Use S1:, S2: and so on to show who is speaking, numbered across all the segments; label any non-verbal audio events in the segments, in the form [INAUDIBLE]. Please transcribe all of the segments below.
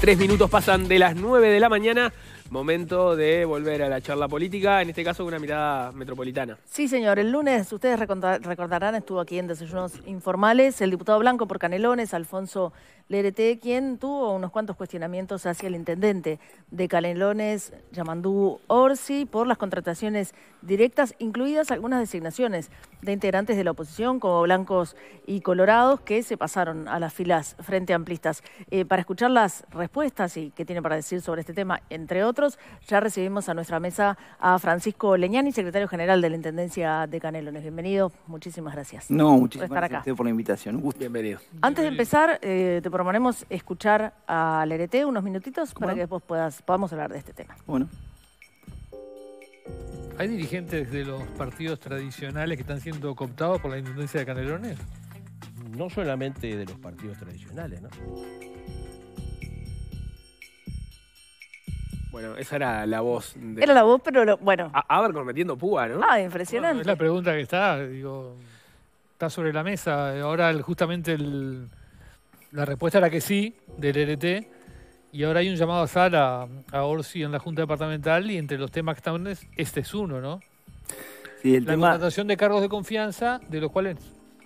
S1: Tres minutos pasan de las nueve de la mañana. Momento de volver a la charla política, en este caso con una mirada metropolitana.
S2: Sí, señor. El lunes, ustedes recordarán, estuvo aquí en Desayunos Informales el diputado blanco por Canelones, Alfonso Lerete, quien tuvo unos cuantos cuestionamientos hacia el intendente de Canelones, Yamandú Orsi, por las contrataciones directas, incluidas algunas designaciones de integrantes de la oposición, como blancos y colorados, que se pasaron a las filas frente amplistas. Eh, para escuchar las respuestas y qué tiene para decir sobre este tema, entre otros, ya recibimos a nuestra mesa a Francisco Leñani, secretario general de la Intendencia de Canelones. Bienvenido, muchísimas gracias. No, muchísimas por gracias
S3: por la invitación. Bienvenido. Antes de empezar,
S2: eh, te proponemos escuchar al Lerete unos minutitos para que después puedas, podamos hablar de este tema.
S3: Bueno.
S4: ¿Hay dirigentes de los partidos tradicionales que están siendo cooptados por la Intendencia de Canelones? No solamente de los partidos
S5: tradicionales, ¿no?
S1: Bueno, esa era la voz.
S2: Era la voz, pero
S1: bueno. A con metiendo púa, ¿no? Ah, impresionante. es la
S4: pregunta que está, digo, está sobre la mesa. Ahora justamente la respuesta era que sí, del e RT. Y ahora hay un llamado a sala a Orsi en la Junta Departamental y entre los temas que están, este es uno, ¿no?
S3: Sí, el la contratación
S4: de cargos de confianza, de los cuales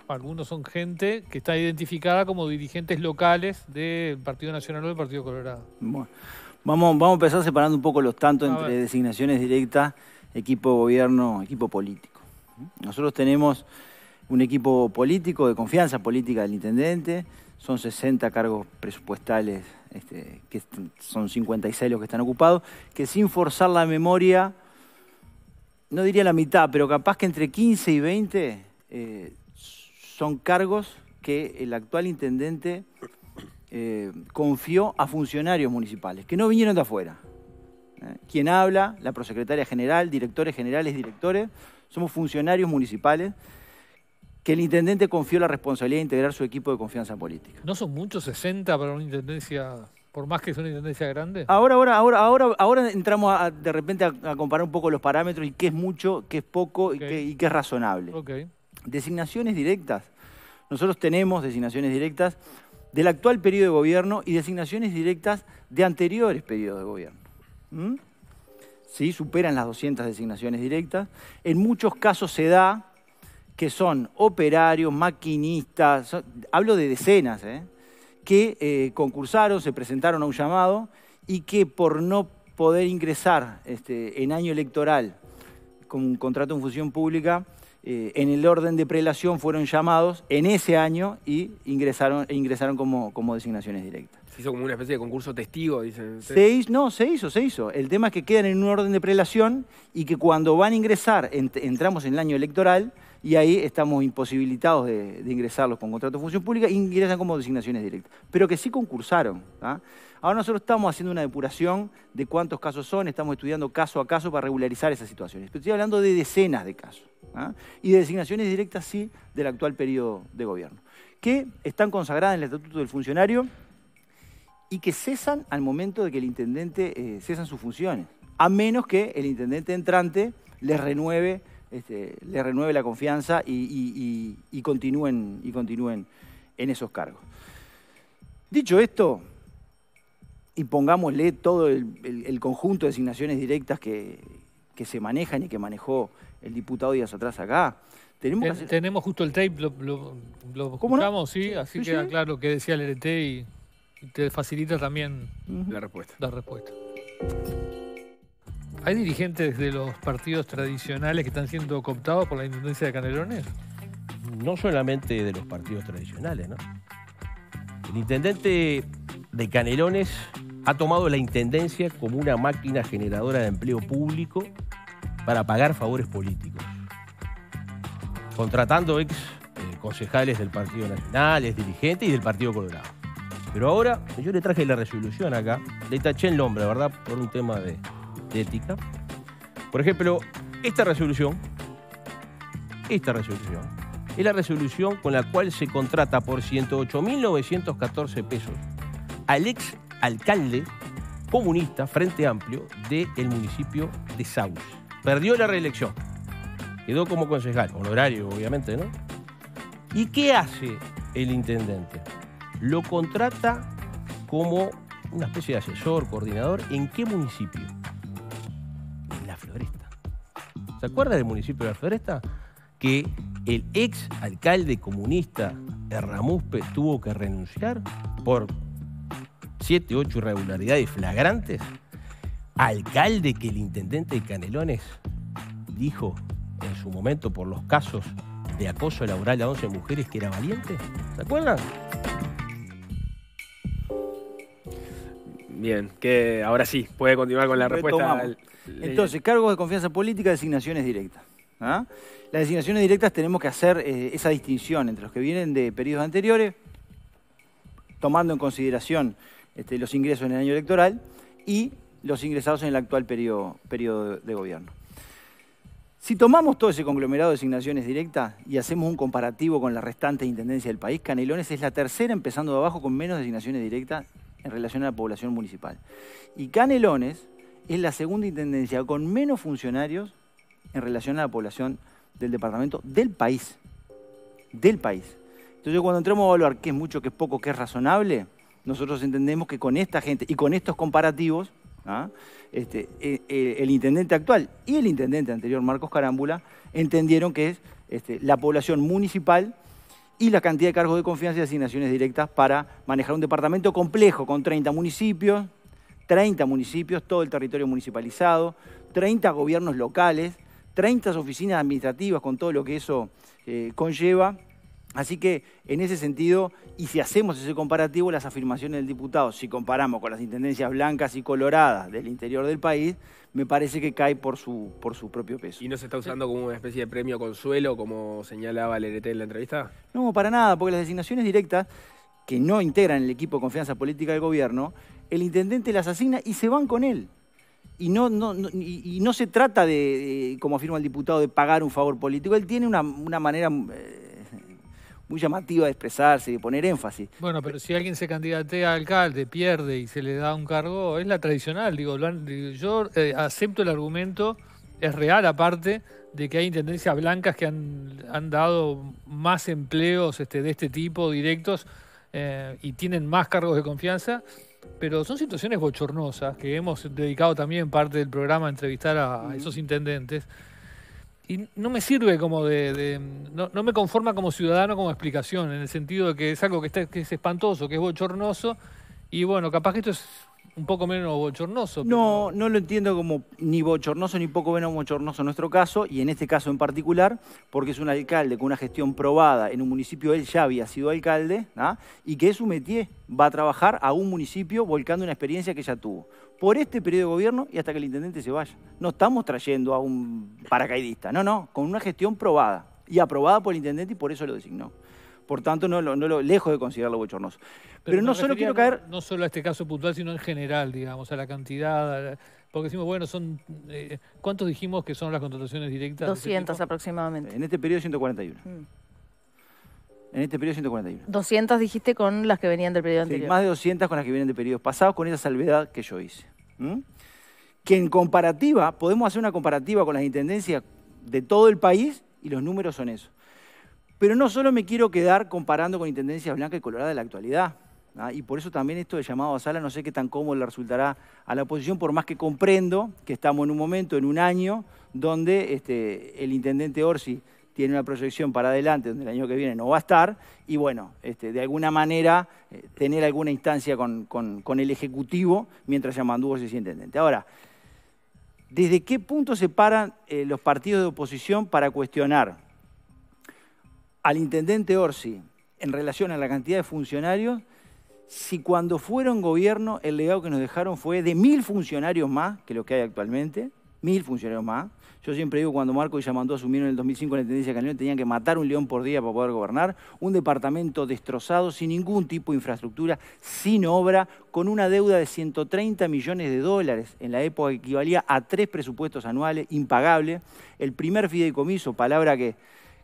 S4: algunos son gente que está identificada como dirigentes locales del Partido Nacional o del Partido Colorado.
S3: Bueno. Vamos, a empezar separando un poco los tantos entre designaciones directas, equipo de gobierno, equipo político. Nosotros tenemos un equipo político de confianza política del intendente, son 60 cargos presupuestales, este, que son 56 los que están ocupados, que sin forzar la memoria, no diría la mitad, pero capaz que entre 15 y 20 eh, son cargos que el actual intendente eh, confió a funcionarios municipales que no vinieron de afuera. Eh, ¿Quién habla, la prosecretaria general, directores generales, directores, somos funcionarios municipales que el intendente confió la responsabilidad de integrar su equipo de confianza política.
S4: ¿No son muchos 60 para una intendencia, por más que sea una intendencia grande?
S3: Ahora, ahora, ahora, ahora, ahora entramos de repente a, comparar un poco los parámetros y qué es mucho, qué es poco y, qué, es razonable. Designaciones directas. Nosotros tenemos designaciones directas del actual periodo de gobierno y designaciones directas de anteriores periodos de gobierno. ¿Mm? ¿Sí? Superan las 200 designaciones directas. En muchos casos se da que son operarios, maquinistas, hablo de decenas, ¿eh? que eh, concursaron, se presentaron a un llamado y que por no poder ingresar este, en año electoral con un contrato en función pública, eh, en el orden de prelación fueron llamados en ese año y ingresaron, ingresaron como, como designaciones directas.
S1: Se hizo como una especie de concurso testigo, Se
S3: no, se hizo, se hizo. El tema es que quedan en un orden de prelación y que cuando van a ingresar, entramos en el año electoral y ahí estamos imposibilitados de, ingresarlos con contrato de función pública, ingresan como designaciones directas. Pero que sí concursaron. ¿ah? Ahora nosotros estamos haciendo una depuración de cuántos casos son, estamos estudiando caso a caso para regularizar esas situaciones. estoy hablando de decenas de casos ¿ah? y de designaciones directas, sí, del actual periodo de gobierno, que están consagradas en el Estatuto del Funcionario y que cesan al momento de que el intendente eh, cesan sus funciones, a menos que el intendente entrante les renueve, este, renueve la confianza continúen, y continúen en esos cargos. Dicho esto, y pongámosle todo el, conjunto de asignaciones directas que, se manejan y que manejó el diputado días atrás acá. Tenemos, tenemos justo el tape, lo,
S4: lo, ¿sí? Así queda claro que decía el RT y, te facilita también la respuesta. La respuesta. ¿Hay dirigentes de los partidos tradicionales que están siendo cooptados por la Intendencia de Canelones? No solamente
S5: de los partidos tradicionales, ¿no? El intendente de Canelones ha tomado la Intendencia como una máquina generadora de empleo público para pagar favores políticos, contratando ex eh, concejales del Partido Nacional, ex dirigentes y del Partido Colorado. Pero ahora yo le traje la resolución acá, le taché el nombre, ¿verdad? Por un tema de ética. Por ejemplo, esta resolución, esta resolución, es la resolución con la cual se contrata por 108.914 pesos al ex alcalde comunista Frente Amplio del municipio de Sauce. Perdió la reelección. Quedó como concejal, honorario obviamente, ¿no? ¿Y qué hace el intendente? Lo contrata como una especie de asesor, coordinador, ¿en qué municipio? En La Floresta. ¿Se acuerda del municipio de La Floresta? Que el ex alcalde comunista Ramuspe tuvo que renunciar por 7, 8 irregularidades flagrantes, alcalde que el intendente de Canelones dijo en su momento por los casos de acoso laboral a 11 mujeres
S3: que era valiente. ¿Se acuerdan?
S1: Bien, que ahora sí, puede continuar con la respuesta.
S3: Entonces, cargos de confianza política, designaciones directas. ¿ah? Las designaciones directas tenemos que hacer eh, esa distinción entre los que vienen de periodos anteriores, tomando en consideración este, los ingresos en el año electoral y los ingresados en el actual periodo, periodo de gobierno. Si tomamos todo ese conglomerado de asignaciones directas y hacemos un comparativo con la restante intendencia del país, Canelones es la tercera empezando de abajo con menos asignaciones directas en relación a la población municipal. Y Canelones es la segunda intendencia con menos funcionarios en relación a la población del departamento del país. Del país. Entonces cuando entremos a evaluar qué es mucho, qué es poco, qué es razonable, nosotros entendemos que con esta gente y con estos comparativos, ¿ah? este, e, e, el, intendente actual y el intendente anterior, Marcos Carámbula, entendieron que es este, la población municipal y la cantidad de cargos de confianza y asignaciones directas para manejar un departamento complejo con 30 municipios, 30 municipios, todo el territorio municipalizado, 30 gobiernos locales, 30 oficinas administrativas con todo lo que eso eh, conlleva Así que en ese sentido, y si hacemos ese comparativo, las afirmaciones del diputado, si comparamos con las intendencias blancas y coloradas del interior del país, me parece que cae por su, por su propio peso. ¿Y
S1: no se está usando como una especie de premio consuelo, como señalaba Lerete en la entrevista?
S3: No, para nada, porque las designaciones directas que no integran el equipo de confianza política del gobierno, el intendente las asigna y se van con él. Y no, y, no se trata de, como afirma el diputado, de pagar un favor político. Él tiene una, manera... Eh, muy llamativa de expresarse, de poner énfasis.
S4: Bueno, pero si alguien se candidatea a alcalde, pierde y se le da un cargo, es la tradicional. Digo, yo eh, acepto el argumento, es real aparte, de que hay intendencias blancas que han, dado más empleos este, de este tipo directos eh, y tienen más cargos de confianza pero son situaciones bochornosas que hemos dedicado también parte del programa a entrevistar a esos intendentes y no me sirve como de, no, me conforma como ciudadano como explicación, en el sentido de que es algo que, es espantoso, que es bochornoso, y bueno, capaz que esto es
S3: un poco menos bochornoso. No, no lo entiendo como ni bochornoso ni poco menos bochornoso en nuestro caso, y en este caso en particular, porque es un alcalde con una gestión probada en un municipio, él ya había sido alcalde, ¿ah? y que es un metier, va a trabajar a un municipio volcando una experiencia que ya tuvo por este periodo de gobierno y hasta que el intendente se vaya. No estamos trayendo a un paracaidista, no, no, con una gestión probada y aprobada por el intendente y por eso lo designó. Por tanto, no no lo lejos de considerarlo bochornoso. Pero, no, solo quiero caer...
S4: No, solo a este caso puntual, sino en general, digamos, a la cantidad, Porque decimos, bueno, son. Eh, ¿Cuántos dijimos que son
S3: las contrataciones directas? 200
S2: aproximadamente. En este periodo, 141.
S3: En este periodo 141.
S2: 200 dijiste con las que venían del periodo sí, Más
S3: de 200 con las que vienen de periodos pasados, con esa salvedad que yo hice. Que en comparativa, podemos hacer una comparativa con las intendencias de todo el país y los números son esos. Pero no solo me quiero quedar comparando con intendencias blancas y colorada de la actualidad. ¿ah? Y por eso también esto de llamado a sala, no sé qué tan cómodo le resultará a la oposición, por más que comprendo que estamos en un momento, en un año, donde este, el intendente Orsi tiene una proyección para adelante donde el año que viene no va a estar, y bueno, este, de alguna manera eh, tener alguna instancia con, el Ejecutivo mientras Yamandú si sin intendente. Ahora, ¿desde qué punto se paran eh, los partidos de oposición para cuestionar al intendente Orsi en relación a la cantidad de funcionarios? Si cuando fueron gobierno el legado que nos dejaron fue de mil funcionarios más que lo que hay actualmente, mil funcionarios más. Yo siempre digo, cuando Marco y mandó a asumir en el 2005 la tendencia Cañón, tenían que matar un león por día para poder gobernar. Un departamento destrozado, sin ningún tipo de infraestructura, sin obra, con una deuda de 130 millones de dólares en la época que equivalía a tres presupuestos anuales, impagable. El primer fideicomiso, palabra que,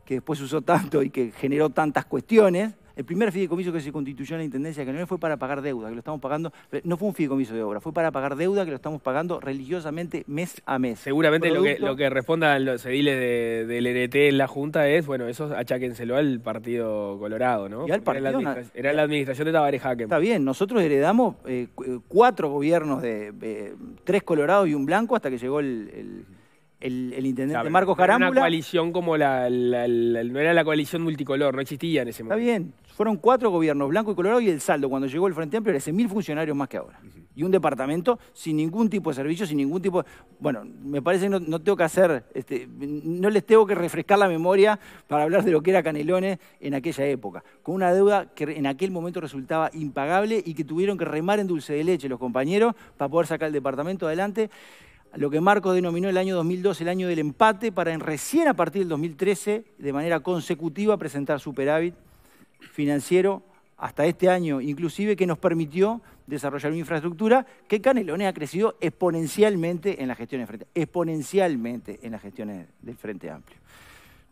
S3: que después usó tanto y que generó tantas cuestiones, el primer fideicomiso que se constituyó en la Intendencia de no fue para pagar deuda, que lo estamos pagando, no fue un fideicomiso de obra, fue para pagar deuda que lo estamos pagando religiosamente mes a mes. Seguramente lo que, lo que
S1: respondan los ediles del ERT en la Junta es, bueno, eso acháquenselo al Partido
S3: Colorado, ¿no? era, la administración de Tabaré Jaque. Está bien, nosotros heredamos eh, cuatro gobiernos de tres colorados y un blanco hasta que llegó el el, intendente Marcos Era Una coalición como la, No era la coalición multicolor, no existía en ese momento. Está bien. Fueron cuatro gobiernos, blanco y colorado, y el saldo cuando llegó el Frente Amplio era ese mil funcionarios más que ahora. Y un departamento sin ningún tipo de servicio, sin ningún tipo de... Bueno, me parece que no, tengo que hacer... Este, no les tengo que refrescar la memoria para hablar de lo que era Canelones en aquella época. Con una deuda que en aquel momento resultaba impagable y que tuvieron que remar en dulce de leche los compañeros para poder sacar el departamento adelante lo que Marcos denominó el año 2002 el año del empate, para en recién a partir del 2013, de manera consecutiva, presentar superávit financiero hasta este año, inclusive que nos permitió desarrollar una infraestructura que Canelone ha crecido exponencialmente en las gestiones exponencialmente en las gestiones del Frente Amplio.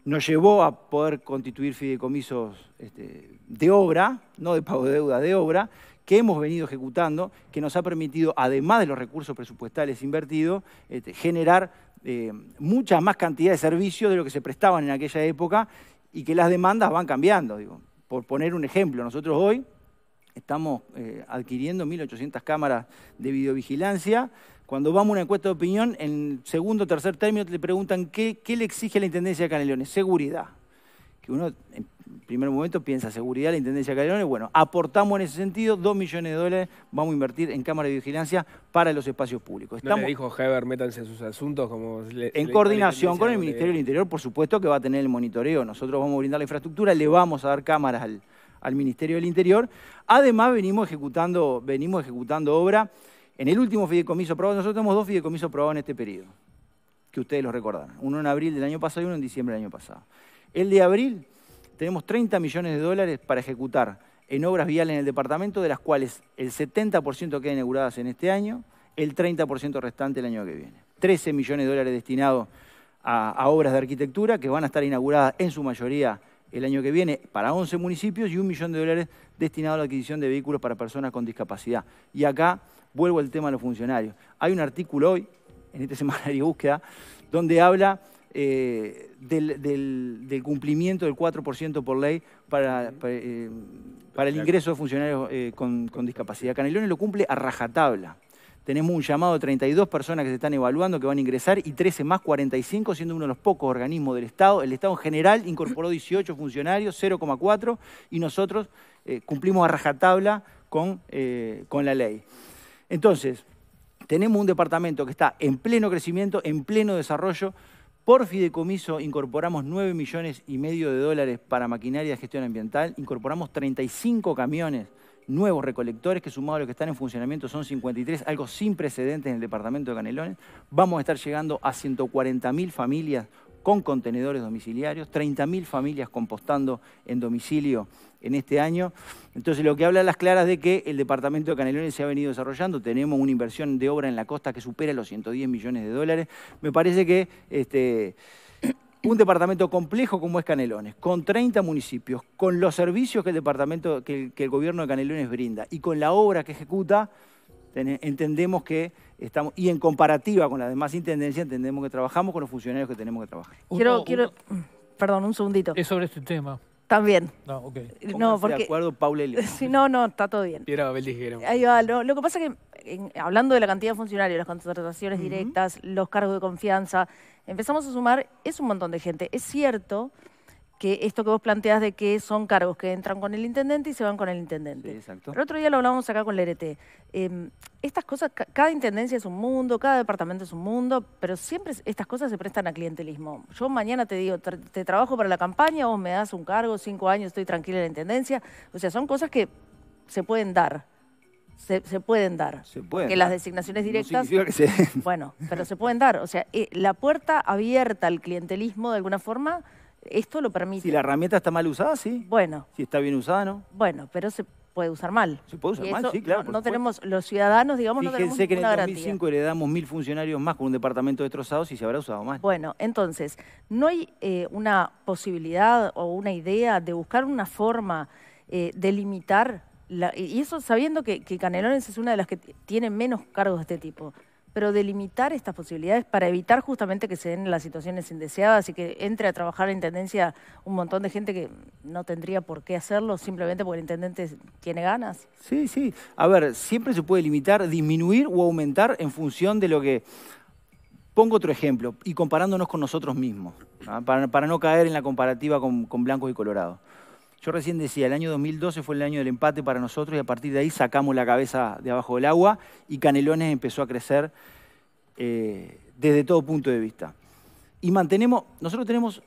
S3: Nos llevó a poder constituir fideicomisos este, de obra, no de pago de deuda, de obra, que hemos venido ejecutando, que nos ha permitido, además de los recursos presupuestales invertidos, este, generar eh, mucha más cantidad de servicios de lo que se prestaban en aquella época y que las demandas van cambiando. Digo. Por poner un ejemplo, nosotros hoy estamos eh, adquiriendo 1.800 cámaras de videovigilancia. Cuando vamos a una encuesta de opinión, en segundo o tercer término le preguntan qué, le exige la Intendencia de Canelones. Seguridad. Que uno primer momento piensa seguridad, la Intendencia de y bueno, aportamos en ese sentido 2 millones de dólares, vamos a invertir en cámaras de vigilancia para los espacios públicos. Estamos... le dijo
S1: Heber, métanse en sus asuntos? como En coordinación con el Ministerio
S3: del Interior, por supuesto que va a tener el monitoreo. Nosotros vamos a brindar la infraestructura, le vamos a dar cámaras al, Ministerio del Interior. Además, venimos ejecutando, venimos ejecutando obra. En el último fideicomiso aprobado, nosotros tenemos dos fideicomisos aprobados en este periodo, que ustedes los recordarán. Uno en abril del año pasado y uno en diciembre del año pasado. El de abril tenemos 30 millones de dólares para ejecutar en obras viales en el departamento, de las cuales el 70% queda inauguradas en este año, el 30% restante el año que viene. 13 millones de dólares destinados a, obras de arquitectura que van a estar inauguradas en su mayoría el año que viene para 11 municipios y un millón de dólares destinado a la adquisición de vehículos para personas con discapacidad. Y acá vuelvo al tema de los funcionarios. Hay un artículo hoy, en este semanario de búsqueda, donde habla eh, del, cumplimiento del 4% por ley para, eh, para, el ingreso de funcionarios eh, con, discapacidad. Canelones lo cumple a rajatabla. Tenemos un llamado de 32 personas que se están evaluando, que van a ingresar, y 13 más 45, siendo uno de los pocos organismos del Estado. El Estado en general incorporó 18 funcionarios, 0,4, y nosotros cumplimos a rajatabla con, con la ley. Entonces, tenemos un departamento que está en pleno crecimiento, en pleno desarrollo, por fideicomiso incorporamos 9 millones y medio de dólares para maquinaria de gestión ambiental, incorporamos 35 camiones nuevos recolectores, que sumados a los que están en funcionamiento son 53, algo sin precedentes en el departamento de Canelones. Vamos a estar llegando a 140.000 familias con contenedores domiciliarios, 30.000 familias compostando en domicilio en este año. Entonces, lo que habla las claras de que el departamento de Canelones se ha venido desarrollando, tenemos una inversión de obra en la costa que supera los 110 millones de dólares. Me parece que este, un departamento complejo como es Canelones, con 30 municipios, con los servicios que el departamento, que el gobierno de Canelones brinda y con la obra que ejecuta, entendemos que estamos, y en comparativa con las demás intendencias, entendemos que trabajamos con los funcionarios que tenemos que trabajar. Quiero, quiero,
S2: mm, perdón, un segundito. Es sobre este tema. También.
S3: No, ok. porque, de acuerdo, [LAUGHS]
S2: no, no, está todo bien.
S3: Era Abel
S2: Ahí va, lo, que pasa es que, hablando de la cantidad de funcionarios, las contrataciones directas, los cargos de confianza, empezamos a sumar, es un montón de gente. Es cierto que esto que vos planteás de que son cargos que entran con el intendente y se van con el intendente. exacto. El otro día lo hablábamos acá con la RT. Em, estas cosas, cada intendencia es un mundo, cada departamento es un mundo, pero siempre estas cosas se prestan a clientelismo. Yo mañana te digo, te, trabajo para la campaña, vos me das un cargo, cinco años, estoy tranquila en la intendencia. O sea, son cosas que se pueden dar. Se, pueden dar. Se pueden. Que las designaciones directas. Bueno, pero se pueden dar. O sea, eh, la puerta abierta al clientelismo de alguna forma esto lo permite. Si la herramienta está mal usada, sí. Bueno. Si
S3: está bien usada, ¿no?
S2: Bueno, pero se puede usar mal. Se puede usar mal, sí, claro. No, tenemos, los ciudadanos, digamos, no tenemos que en el 2005
S3: heredamos mil funcionarios más con un departamento destrozado si se habrá usado más.
S2: Bueno, entonces, ¿no hay eh, una posibilidad o una idea de buscar una forma eh, de limitar, la, y eso sabiendo que, que Canelones es una de las que tiene menos cargos de este tipo? pero delimitar estas posibilidades para evitar justamente que se den las situaciones indeseadas y que entre a trabajar la Intendencia un montón de gente que no tendría por qué hacerlo simplemente porque el Intendente tiene ganas.
S3: Sí, sí. A ver, siempre se puede limitar, disminuir o aumentar en función de lo que... Pongo otro ejemplo y comparándonos con nosotros mismos, ¿ah? para, no caer en la comparativa con, con blancos y colorados. Yo recién decía, el año 2012 fue el año del empate para nosotros y a partir de ahí sacamos la cabeza de abajo del agua y Canelones empezó a crecer eh, desde todo punto de vista. Y mantenemos, nosotros tenemos,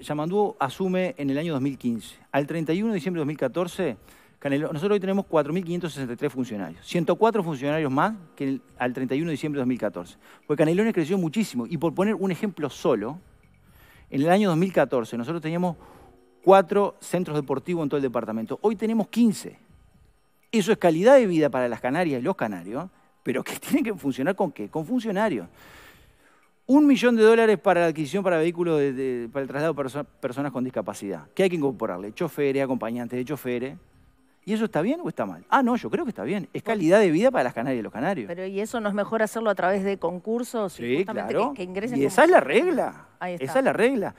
S3: Yamandú asume en el año 2015. Al 31 de diciembre de 2014, nosotros hoy tenemos 4.563 funcionarios, 104 funcionarios más que al 31 de diciembre de 2014. Porque Canelones creció muchísimo y por poner un ejemplo solo, en el año 2014 nosotros teníamos cuatro centros deportivos en todo el departamento. Hoy tenemos 15. Eso es calidad de vida para las Canarias y los canarios, pero que [LAUGHS] tienen que funcionar con qué? Con funcionarios. Un millón de dólares para la adquisición para vehículos para el traslado de personas con discapacidad. ¿Qué hay que incorporarle? Choferes, acompañantes de choferes. ¿Y eso está bien o está mal? Ah, no, yo creo que está bien. Es calidad de vida para las Canarias y los
S2: canarios. Pero ¿y eso no es mejor hacerlo a través de concursos? Sí, claro. Que, ingresen y esa es la
S3: regla. Esa es la regla.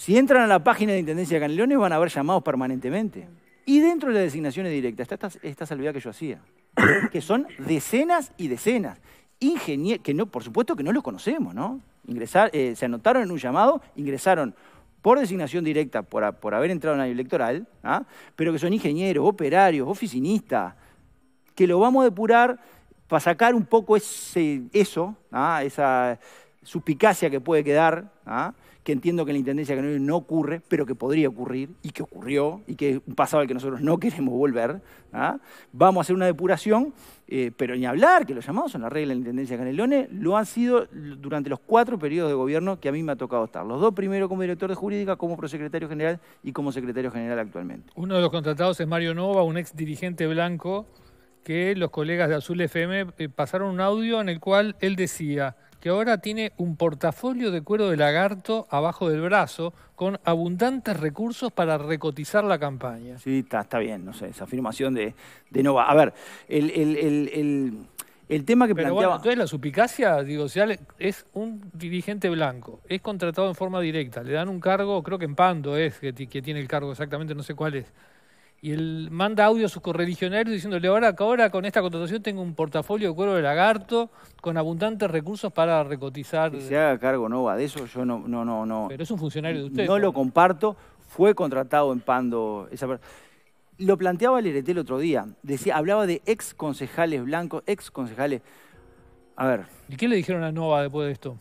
S3: Si entran a la página de Intendencia de Canelones van a ver llamados permanentemente. Y dentro de las designaciones directas está esta, salvedad que yo hacía, [COUGHS] que son decenas y decenas. Ingenier que no, por supuesto que no los conocemos, ¿no? Ingresar, eh, se anotaron en un llamado, ingresaron por designación directa, por, haber entrado en la electoral, ¿ah? pero que son ingenieros, operarios, oficinistas, que lo vamos a depurar para sacar un poco ese, eso, ¿ah? esa suspicacia que puede quedar, ¿ah? que entiendo que en la Intendencia de no ocurre, pero que podría ocurrir y que ocurrió y que es un pasado al que nosotros no [LAUGHS] queremos volver. ¿ah? Vamos a hacer una depuración, eh, pero ni hablar, que los llamados son la regla de la Intendencia de lo han sido durante los cuatro periodos de gobierno que a mí me ha tocado estar. Los dos primero como director de jurídica, como prosecretario general y como secretario general actualmente. Uno
S4: de los contratados es Mario Nova, un ex dirigente blanco que los colegas de Azul FM eh, pasaron un audio en el cual él decía que ahora tiene un portafolio de cuero de lagarto abajo del brazo con abundantes recursos para recotizar la campaña.
S3: Sí, está, está bien, no sé, esa afirmación de, de Nova. A ver, el, el, el, el tema que Pero Bueno,
S4: entonces la supicacia, digo, es un dirigente blanco, es contratado en forma directa, le dan un cargo, creo que en Pando es, que tiene el cargo exactamente, no sé cuál es y él manda audio a sus correligionarios diciéndole, ahora, ahora con esta contratación tengo un portafolio de cuero de lagarto con abundantes recursos para recotizar. Que se
S3: haga cargo Nova de eso, yo no, no, no, no.
S4: Pero es un funcionario de usted. No, lo
S3: comparto, fue contratado en Pando esa Lo planteaba el el otro día, decía, hablaba de ex concejales blancos, ex concejales. A ver. ¿Y qué le dijeron a Nova después de esto?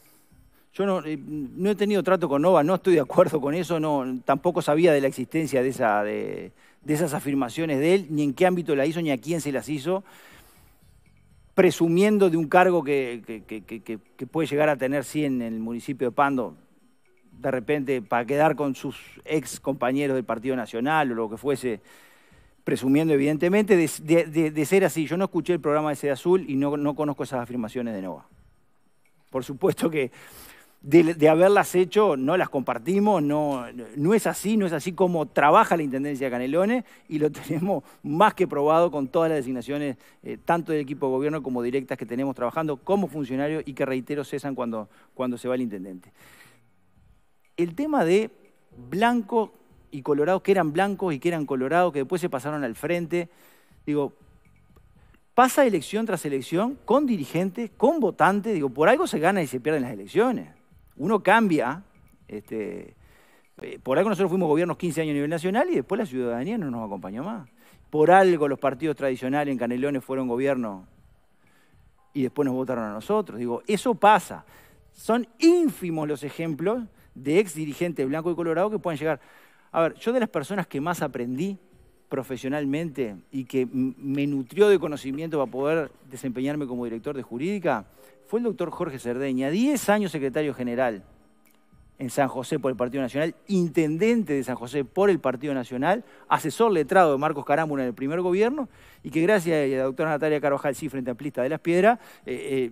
S3: Yo no, eh, no he tenido trato con Nova, no estoy de acuerdo con eso, no, tampoco sabía de la existencia de esa. De, de esas afirmaciones de él, ni en qué ámbito la hizo, ni a quién se las hizo, presumiendo de un cargo que, puede llegar a tener, sí, en el municipio de Pando, de repente para quedar con sus ex compañeros del Partido Nacional o lo que fuese, presumiendo evidentemente de, ser así. Yo no escuché el programa de Sede Azul y no, no conozco esas afirmaciones de Nova. Por supuesto que de, haberlas hecho, no las compartimos, no, no es así, no es así como trabaja la Intendencia de Canelones y lo [LAUGHS] tenemos más que probado con todas las designaciones, eh, tanto del equipo de gobierno como directas que tenemos trabajando como funcionarios y que reitero cesan cuando, cuando se va el intendente. El tema de blancos y colorados, que eran blancos y que eran colorados, que después se pasaron al frente, digo, pasa elección tras elección con dirigentes, con votantes, digo, por algo se gana y se pierden las elecciones uno cambia. Este, eh, por algo nosotros fuimos gobiernos 15 años a nivel nacional y después la ciudadanía no nos acompañó más. Por algo los partidos tradicionales en Canelones fueron gobierno y después nos votaron a nosotros. Digo, eso pasa. Son ínfimos los ejemplos de ex dirigentes blanco y colorado que puedan llegar. A ver, yo de las personas que más aprendí profesionalmente y que me nutrió de conocimiento para poder desempeñarme como director de jurídica, fue el doctor Jorge Cerdeña, 10 años secretario general en San José por el Partido Nacional, intendente de San José por el Partido Nacional, asesor letrado de Marcos Carámbula en el primer gobierno, y que gracias a la doctora Natalia Carvajal, sí, frente a amplista de las Piedras, eh, eh,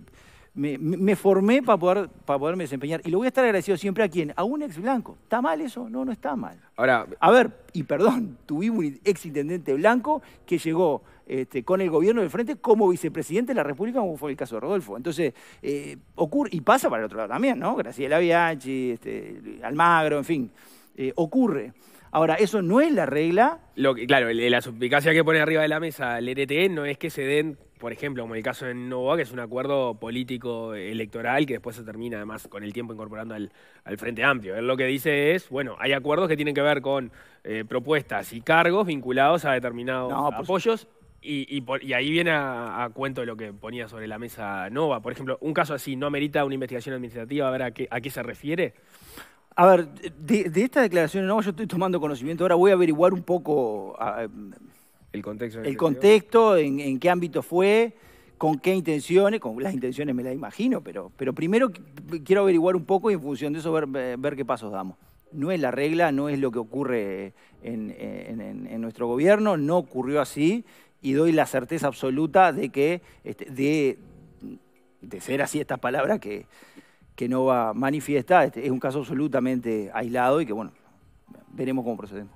S3: me, formé para, poder, para poderme desempeñar. Y lo voy a estar agradecido siempre a quien, a un ex blanco. ¿Está mal eso? No, no está mal. Ahora, a ver, y perdón, tuvimos un ex intendente blanco que llegó este, con el gobierno del frente como vicepresidente de la República, como fue el caso de Rodolfo. Entonces, eh, ocurre, y pasa para el otro lado también, ¿no? Graciela Bianchi, este, Almagro, en fin, eh, ocurre. Ahora, eso no es la regla.
S1: claro, la suplicacia que pone arriba de la mesa el RTE no es que se den, por ejemplo, como el caso de Novoa, que es un acuerdo político electoral que después se termina además con el tiempo incorporando al, Frente Amplio. Él lo que dice es, bueno, hay acuerdos que tienen que ver con eh, propuestas y cargos vinculados a determinados apoyos. Y, ahí viene a, cuento cuento lo que ponía sobre la mesa Nova. Por ejemplo, un caso así, ¿no amerita una investigación administrativa? A ver a qué, se refiere.
S3: A ver, de, esta declaración Nova yo estoy tomando conocimiento. Ahora voy a averiguar un poco ah, el contexto, el contexto en, qué ámbito fue, con qué intenciones, con las intenciones me las imagino, pero, primero quiero averiguar un poco y en función de eso ver, qué pasos damos no es la regla, no es lo que ocurre en, nuestro gobierno, no ocurrió así y doy la certeza absoluta de que, este, de, ser así esta palabra que, que va manifiesta, este, es un caso absolutamente aislado y que, bueno, veremos cómo procedemos.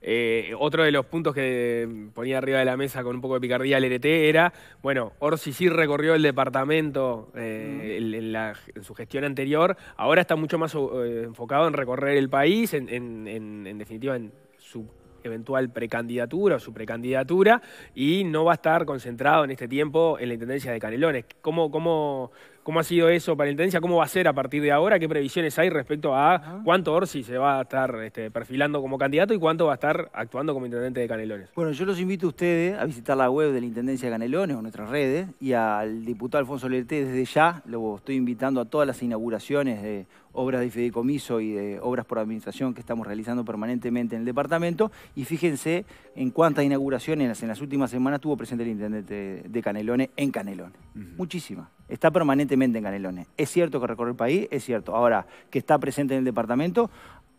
S1: Eh, otro de los puntos que ponía arriba de la mesa con un poco de picardía el ERT era, bueno, Orsi sí recorrió el departamento eh, en, su gestión anterior, ahora está mucho más eh, enfocado en recorrer el país, en, en, en definitiva en su eventual precandidatura o su precandidatura y no va a estar concentrado en este tiempo en la Intendencia de Canelones. ¿Cómo, cómo ¿Cómo ha sido eso para la Intendencia? ¿Cómo va a ser a partir de ahora? ¿Qué previsiones hay respecto a ah. cuánto Orsi se va a estar este, perfilando como candidato y cuánto va a estar actuando como
S3: Intendente de Canelones? Bueno, yo los invito a ustedes a visitar la web de la Intendencia de Canelones o nuestras redes y al diputado Alfonso Lerté desde ya lo estoy invitando a todas las inauguraciones de obras de fideicomiso y de obras por administración que estamos realizando permanentemente en el departamento. Y fíjense en cuántas inauguraciones en las últimas semanas tuvo presente el intendente de Canelones en Canelones. Muchísimas. Está permanentemente en Canelones. Es cierto que recorre el país, es cierto. Ahora, que está presente en el departamento,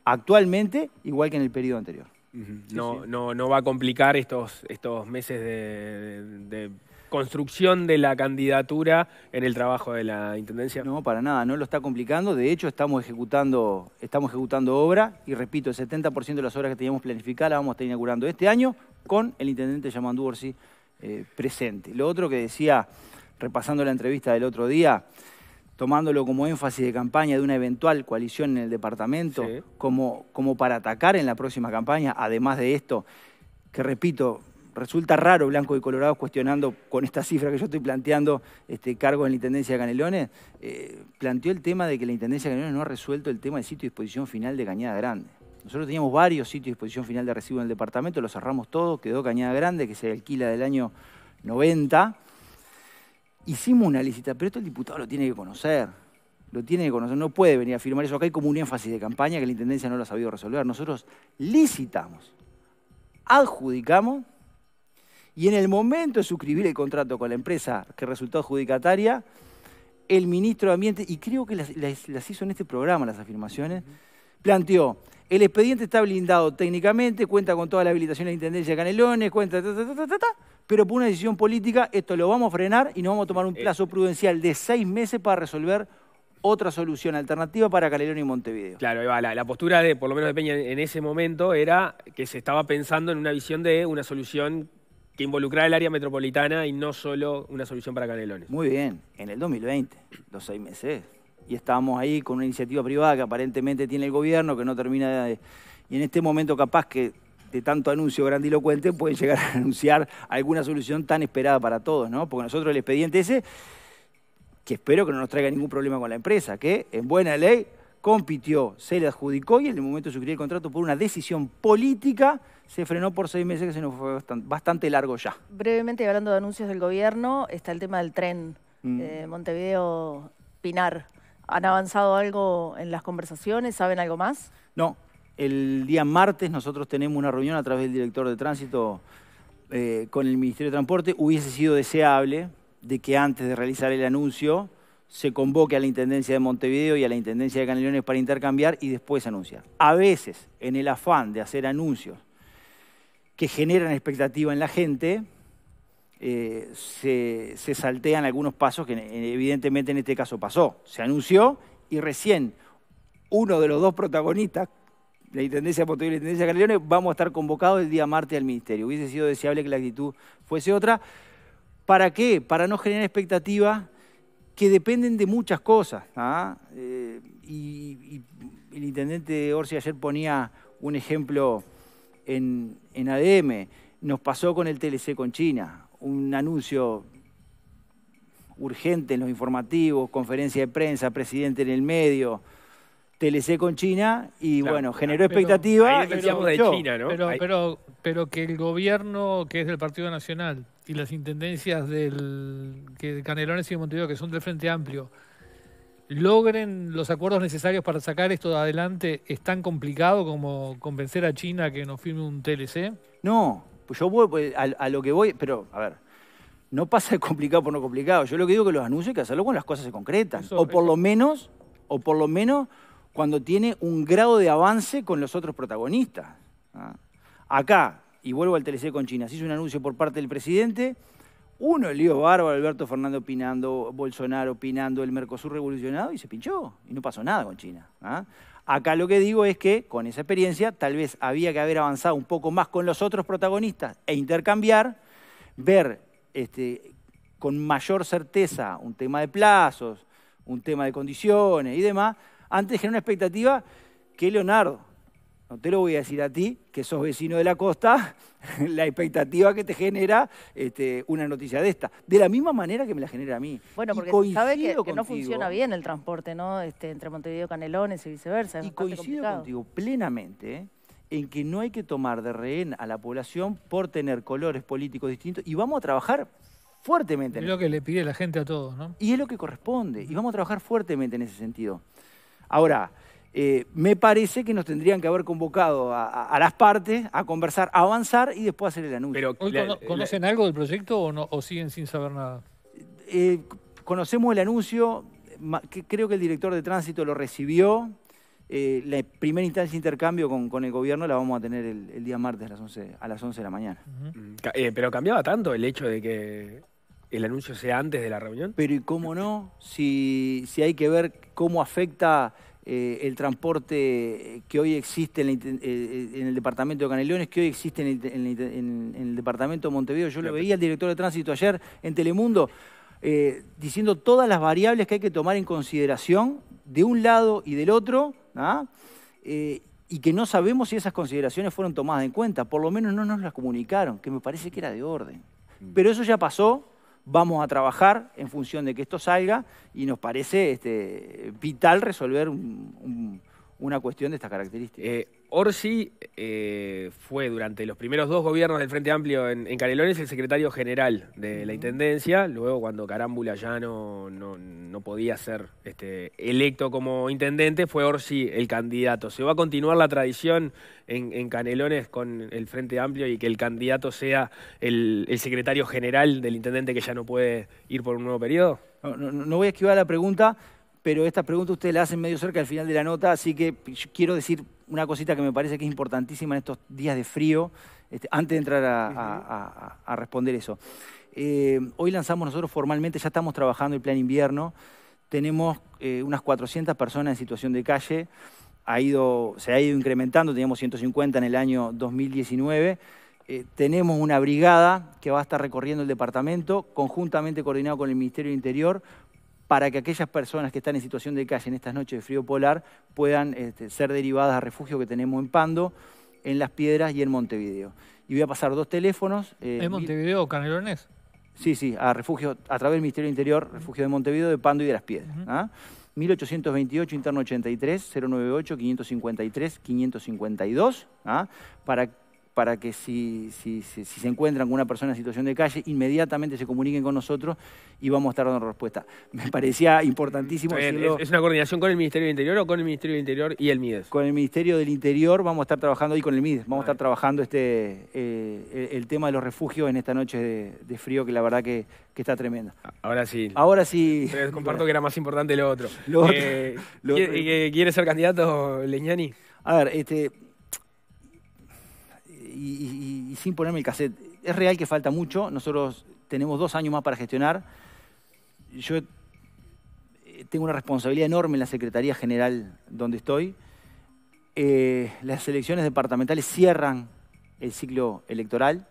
S3: actualmente, igual que en el periodo anterior.
S1: no, va a complicar estos, meses de, construcción de la
S3: candidatura en el trabajo de la Intendencia? No, para nada, no lo está complicando. De hecho, estamos ejecutando, estamos ejecutando obra y repito, el 70% de las obras que teníamos planificadas las vamos a estar inaugurando este año con el Intendente Yamandú Orsi eh, presente. Lo otro que decía repasando la entrevista del otro día, tomándolo como énfasis de campaña de una eventual coalición en el departamento, como, como para atacar en la próxima campaña, además de esto, que repito, resulta raro Blanco y Colorado cuestionando con esta cifra que yo estoy planteando este, cargo en la Intendencia de Canelones, eh, planteó el tema de que la Intendencia de Canelones no ha resuelto el tema del sitio de disposición final de Cañada Grande. Nosotros teníamos varios sitios de disposición final de recibo en el departamento, los cerramos todos, quedó Cañada Grande, que se alquila del año 90, hicimos una licita, pero esto el diputado lo tiene que conocer. Lo tiene que conocer, no puede venir a firmar eso. Acá hay como un énfasis de campaña que la Intendencia no lo ha sabido resolver. Nosotros licitamos, adjudicamos y en el momento de suscribir el contrato con la empresa que resultó adjudicataria, el ministro de Ambiente, y creo que las, hizo en este programa las afirmaciones, planteó, el expediente está blindado técnicamente, cuenta con toda la habilitación de la Intendencia de Canelones, cuenta pero por una decisión política esto lo vamos a frenar y nos vamos a tomar un eh. plazo prudencial de seis meses para resolver otra solución alternativa para Calelón y Montevideo.
S1: Claro, la, postura de, por lo menos de Peña en ese momento era que se estaba pensando en una visión de una solución que involucrara el área metropolitana y no solo una solución para Canelones.
S3: Muy bien, en el 2020, los seis meses. Y estábamos ahí con una iniciativa privada que aparentemente tiene el gobierno, que no termina de... Y en este momento capaz que de tanto anuncio grandilocuente pueden llegar a [LAUGHS] anunciar alguna solución tan esperada para todos, ¿no? Porque nosotros el expediente ese, que espero que no nos traiga ningún problema con la empresa, que en buena ley compitió, se le adjudicó y en el momento de suscribir el contrato por una decisión política se frenó por seis meses que se nos fue bastante, largo ya.
S2: Brevemente, hablando de anuncios del gobierno, está el tema del tren mm. eh, Montevideo-Pinar. ¿Han avanzado algo en las conversaciones? ¿Saben algo más?
S3: No, el día martes nosotros tenemos una reunión a través del director de tránsito eh, con el Ministerio de Transporte. Hubiese sido deseable de que antes de realizar el anuncio se convoque a la Intendencia de Montevideo y a la Intendencia de Canelones para intercambiar y después anunciar. A veces, en el afán de hacer anuncios que generan expectativa en la gente, eh, se, saltean algunos pasos que eh, evidentemente en este caso pasó. Se anunció y recién uno de los dos protagonistas, la Intendencia Potiguar y la Intendencia Carleone vamos a estar convocados el día martes al Ministerio. Hubiese sido deseable que la actitud fuese otra. ¿Para qué? Para no generar expectativas que dependen de muchas cosas. ¿ah? Eh, y, el Intendente Orsi ayer ponía un ejemplo en, en ADM. Nos pasó con el TLC con China, un anuncio urgente en los informativos, conferencia de prensa, presidente en el medio TLC con China y bueno, generó expectativas. expectativa. de China, ¿no? Pero,
S4: pero, que el gobierno que es del Partido Nacional y las intendencias del que Canelones y de Montevideo, que son del Frente Amplio, logren los acuerdos necesarios para sacar
S3: esto de adelante,
S4: ¿es tan complicado como convencer a China que nos firme un TLC?
S3: No, pues yo voy pues, a, lo que voy, pero a ver, no pasa de complicado por no complicado. Yo lo que digo es que los anuncios hay que hacerlo con las cosas se concretan. o por lo menos, o por lo menos cuando tiene un grado de avance con los otros protagonistas. ¿ah? Acá, y vuelvo al TLC con China, se hizo un anuncio por parte del presidente, uno el lío bárbaro, Alberto Fernando opinando, Bolsonaro opinando, el Mercosur revolucionado, y se pinchó, y no pasó nada con China. ¿ah? Acá lo que digo es que con esa experiencia tal vez había que haber avanzado un poco más con los otros protagonistas e intercambiar, ver este, con mayor certeza un tema de plazos, un tema de condiciones y demás, antes generó una expectativa que Leonardo, no te lo voy a decir a ti, que sos vecino de la costa, [LAUGHS] la expectativa que te genera este, una noticia de esta. De la misma manera que me la genera a mí. Bueno, porque sabes que, que, no funciona bien
S2: el transporte, ¿no? Este, entre Montevideo y Canelones y viceversa. y coincido contigo
S3: plenamente en que no hay que tomar de rehén a la población por tener colores políticos distintos y vamos a trabajar fuertemente. Es lo que le pide la gente a todos, ¿no? Y es lo que corresponde. Y vamos a trabajar fuertemente en ese sentido. Ahora, eh, me parece que nos tendrían que haber convocado a, las partes a conversar, a avanzar y después hacer el anuncio. ¿Conocen algo del proyecto o, siguen sin saber nada? Eh, conocemos el anuncio, creo que el director de tránsito lo recibió. Eh, la primera instancia de intercambio con, el gobierno la vamos a tener el, día martes a las 11, de la mañana. pero cambiaba tanto el hecho de que el anuncio sea antes de la reunión. Pero ¿y cómo no? Si, hay que ver cómo afecta eh, el transporte que hoy existe eh, eh, en, el departamento de Canelones, que hoy existe en el, departamento de Montevideo. Yo lo veía al director de tránsito ayer en Telemundo. diciendo todas las variables que hay que tomar en consideración de un lado y del otro, ¿ah? y que no sabemos si esas consideraciones fueron tomadas en cuenta, por lo menos no nos las comunicaron, que me parece que era de orden. Mm. Pero eso ya pasó, vamos a trabajar en función de que esto salga y nos parece este, vital resolver una cuestión de estas características. Eh,
S1: Orsi eh, fue durante los primeros dos gobiernos del Frente Amplio en, Canelones el secretario general de la Intendencia, luego cuando Carámbula ya no, no, podía ser este, electo como intendente, fue Orsi el candidato. ¿Se va a continuar la tradición en, Canelones con el Frente Amplio y que el candidato sea el, secretario general del intendente que ya no puede ir por un nuevo periodo?
S3: no, voy a esquivar la pregunta, pero esta pregunta usted la hacen medio cerca al final de la nota, así que quiero decir una cosita que me parece que es importantísima en estos días de frío, este, antes de entrar a, responder eso. Eh, hoy lanzamos nosotros formalmente, ya estamos trabajando el plan invierno, tenemos eh, unas 400 personas en situación de calle, ha ido, se ha ido incrementando, teníamos 150 en el año 2019. Eh, tenemos una brigada que va a estar recorriendo el departamento, conjuntamente coordinado con el Ministerio del Interior, para que aquellas personas que están en situación de calle en estas noches de frío polar puedan este, ser derivadas a refugio que tenemos en Pando, en Las Piedras y en Montevideo. Y voy a pasar dos teléfonos. Eh, ¿En
S4: Montevideo o Canelones?
S3: Sí, sí, a refugio, a través del Ministerio del Interior, refugio de Montevideo, de Pando y de Las Piedras. 1828, ¿ah? interno 83, 098, 553, 552, ¿ah? para para que si, si, se encuentran con una persona en situación de calle, inmediatamente se comuniquen con nosotros y vamos a estar dando respuesta. Me parecía importantísimo. ¿Es una coordinación con el Ministerio del Interior o con el Ministerio del Interior y el MIDES? Con el Ministerio del Interior vamos a estar trabajando y con el MIDES. Vamos a, estar trabajando este, eh, el, tema de los refugios en esta noche de, frío que la verdad que, está tremenda. Ahora sí. Ahora sí. Pero comparto
S1: que era más importante lo otro. Lo, eh, eh, ¿Quiere ser candidato
S3: Leñani? A ver, este y, sin ponerme el cassette. Es real que falta mucho, nosotros tenemos dos años más para gestionar. Yo eh, tengo una responsabilidad enorme en la Secretaría General donde estoy. Eh, las elecciones departamentales cierran el ciclo electoral.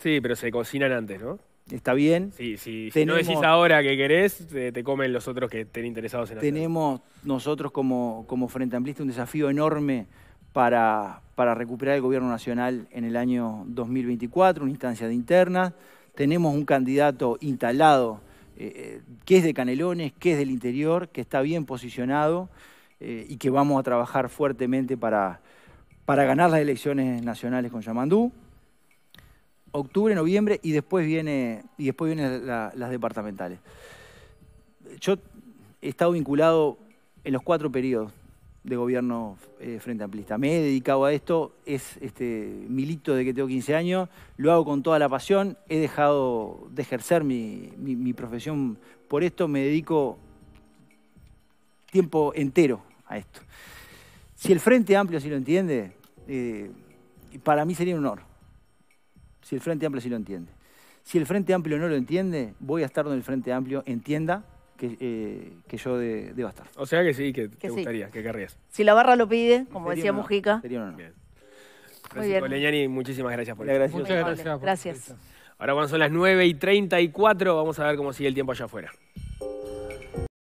S3: Sí, pero se cocinan antes, ¿no? Está bien. si no decís ahora que querés, te, comen los otros que estén interesados en hacerlo. Tenemos nosotros como, como Frente Amplista un desafío enorme para, para recuperar el gobierno nacional en el año 2024, una instancia de interna. Tenemos un candidato instalado eh, eh, que es de Canelones, que es del interior, que está bien posicionado eh, y que vamos a trabajar fuertemente para, para ganar las elecciones nacionales con Yamandú. Octubre, noviembre y después viene y después vienen las departamentales. Yo he estado vinculado en los cuatro periodos de gobierno eh, frente amplista. Me he dedicado a esto, es este milito de que tengo 15 años, lo hago con toda la pasión, he dejado de ejercer mi, profesión por esto, me dedico tiempo entero a esto. Si el Frente Amplio sí lo entiende, eh, para mí sería un honor. Si el Frente Amplio sí lo entiende. Si el Frente Amplio no lo entiende, voy a estar donde el Frente Amplio entienda que, eh, que yo de, de,
S1: O sea que sí, que, te gustaría, que
S3: querrías.
S2: Si la barra lo pide, como decía Mujica.
S1: Sería bien. Leñani, muchísimas gracias por esto. Muchas gracias. gracias. Ahora cuando son las 9 y 34, vamos a ver cómo sigue el tiempo allá afuera.